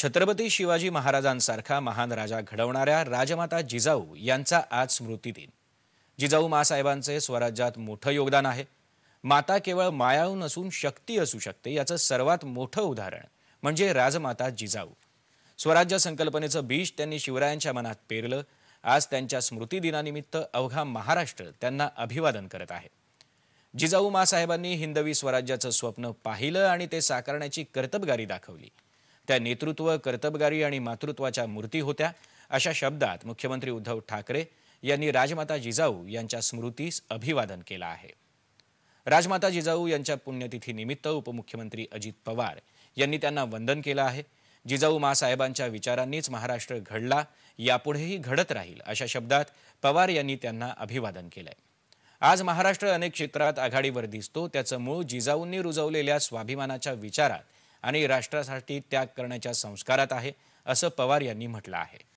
छत्रपती शिवाजी महाराजांसारखा महान राजा घडवणाऱ्या राजमाता जिजाऊ यांचा आज स्मृती दिन जिजाऊ मासाहेबांचे स्वराज्यात मोठं योगदान आहे माता केवळ मायाऊ नसून शक्ती असू शकते याचं सर्वात मोठं उदाहरण म्हणजे राजमाता जिजाऊ स्वराज्य संकल्पनेचं बीज त्यांनी शिवरायांच्या मनात पेरलं आज त्यांच्या स्मृतिदिनानिमित्त अवघा महाराष्ट्र त्यांना अभिवादन करत आहे जिजाऊ मासाहेबांनी हिंदवी स्वराज्याचं स्वप्न पाहिलं आणि ते साकारण्याची कर्तबगारी दाखवली त्या नेतृत्व कर्तबगारी आणि मातृत्वाच्या मूर्ती होत्या अशा शब्दात मुख्यमंत्री उद्धव ठाकरे यांनी राजमाता जिजाऊ यांच्या स्मृतीस अभिवादन केलं आहे राजमाता जिजाऊ यांच्या पुण्यतिथीनिमित्त उपमुख्यमंत्री अजित पवार यांनी त्यांना वंदन केलं आहे जिजाऊ मासाहेबांच्या विचारांनीच महाराष्ट्र घडला यापुढेही घडत राहील अशा शब्दात पवार यांनी त्यांना अभिवादन केलंय आज महाराष्ट्र अनेक क्षेत्रात आघाडीवर दिसतो त्याचं मूळ जिजाऊंनी रुजवलेल्या स्वाभिमानाच्या विचारात आणि राष्ट्रासाठी त्याग करण्याच्या संस्कारात आहे असं पवार यांनी म्हटलं आहे